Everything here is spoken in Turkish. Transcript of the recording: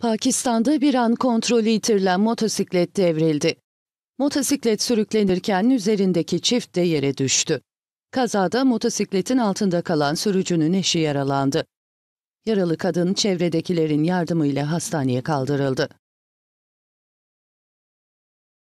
Pakistan'da bir an kontrolü yitirilen motosiklet devrildi. Motosiklet sürüklenirken üzerindeki çift de yere düştü. Kazada motosikletin altında kalan sürücünün eşi yaralandı. Yaralı kadın çevredekilerin yardımıyla hastaneye kaldırıldı.